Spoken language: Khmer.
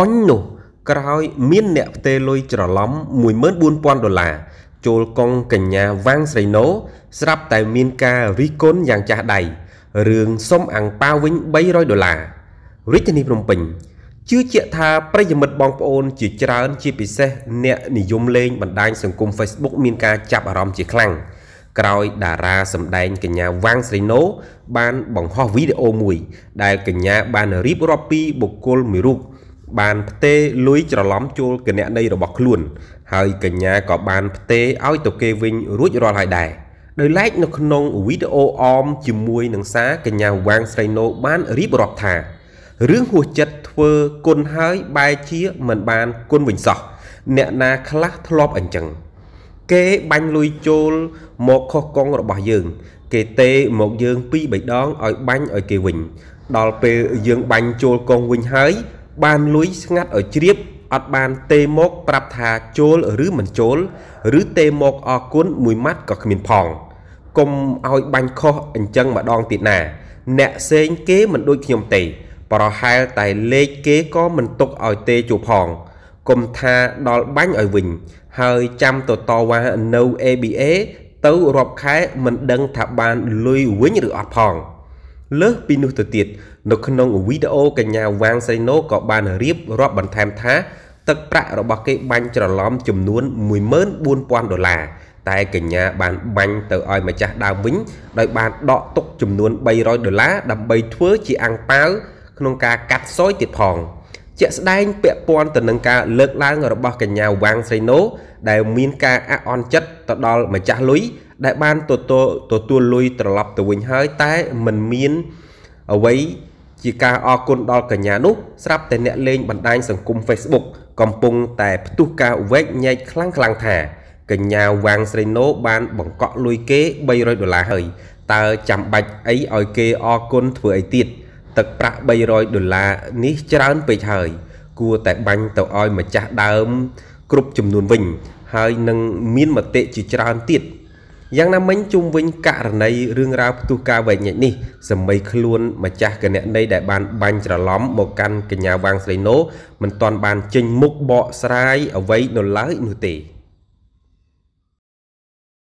អញនោះ ក្រោយ មាន អ្នកផ្ទេរលុយច្រឡំ14000ដុល្លារចូលកងកញ្ញាវាងស្រីណូស្រាប់តែមានការរិះគន់យ៉ាងចាស់ដៃរឿងសុំអាំងប៉ាវវិញ300ដុល្លាររាជធានីភ្នំពេញជឿជាក់ថាប្រិយមិត្តបងប្អូន ជាច្រើនជាពិសេសអ្នកនិយមលេងបណ្ដាញសង្គម Facebook មានការចាប់អារម្មណ៍ជាខ្លាំងក្រោយតារាសម្ដែង កញ្ញាវាងស្រីណូបានបង្ហោះវីដេអូមួយ ដែលកញ្ញា បានរៀបរាប់ពីបុគ្គលមួយរូបបានផ្ទេលួយច្រឡំចូលគណនីរបស់ខ្លួន ហើយកញ្ញាក៏បានផ្ទេឲ្យទៅគេវិញ រួចរាល់ហើយដែរដោយឡែកនៅក្នុងវីដេអូអម ជាមួយនឹងសារកញ្ញាវ៉ាងស្រីណូបានរៀបរាប់ថារឿងហួសចិត្តធ្វើគុណហើយបែជាមិនបានគុណវិញសោះអ្នកណាខ្លះធ្លាប់អញ្ចឹងគេបាញ់លុយចូលមកខុសកងរបស់យើង គេទេមកយើងពីរបីដងឲ្យបាញ់ឲ្យគេវិញ ដល់ពេលយើងបាញ់ចូលកងវិញហើយបានលួយស្ងាត់ឲ្យជ្រាបអត់បានទេមក ប្រាប់ថាចូល ឬមិនចូល ឬទេមកអរគុណមួយម៉ាត់ក៏គ្មានផងកុំឲ្យបាញ់ខុសអញ្ចឹងម្ដងទៀតណា អ្នកផ្សេងគេមិនដូចខ្ញុំទេប្រហែលតែលេខគេក៏មិនទុកឲ្យទេជួផងកុំថាដល់បាញ់ឲ្យវិញ ហើយចាំតតវ៉ានៅ ABA ទៅរាប់ខែមិនដឹងថាបានលុយវិញឬអត់ផង។លើសពីនោះទៅទៀត នៅក្នុងវីដេអូកញ្ញាវ៉ាងសៃណូក៏បានរៀបរាប់បន្ថែមថាទឹកប្រាក់របស់គេបាញ់ច្រឡំចំនួន14,000ដុល្លារតែកញ្ញាបានបាញ់ទៅឲ្យម្ចាស់ដើមវិញ ដោយបានដកទុកចំនួន300ដុល្លារដើម្បីធ្វើជាអាំងប៉ាវក្នុងការកាត់សយទៀតផង ជាក់ស្ដែងពាក់ព័ន្ធទៅនឹងការលើកឡើងរបស់កញ្ញាវ៉ាងសៃណូដែលមានការអអន់ចិត្តទៅដល់ម្ចាស់លុយដែលបានទទួលទទួលលុយត្រឡប់ទៅវិញហើយតែมันមានអ្វីជាការអរគុណដល់កញ្ញានោះស្រាប់តែអ្នកលេងបណ្ដាញសង្គម Facebook កំពុង តែផ្ទុះការវែកញែកខ្លាំងខ្លាំងថា កញ្ញាវ៉ាងស្រីណូបានបង្កក់លុយគេ300ដុល្លារហើយតើចាំបាច់អីឲ្យគេអរគុណធ្វើអីទៀតទឹកប្រាក់300ដុល្លារនេះច្រើនពេកហើយគួរតែបាញ់ទៅឲ្យម្ចាស់ដើម គ្រប់ចំនួនវិញហើយនឹងមានមតិជាច្រើនទៀតយ៉ាងណាមិញជុំវិញករណីរឿងរ៉ាវផ្ទុះការវែងញែកនេះ សម័យខ្លួនម្ចាស់គណនីដែលបានបាញ់ច្រឡំមកកាន់កញ្ញាវាងស្រីណូមិនទាន់បានចេញមុខបកស្រាយអ្វីនៅឡើយនោះទេ។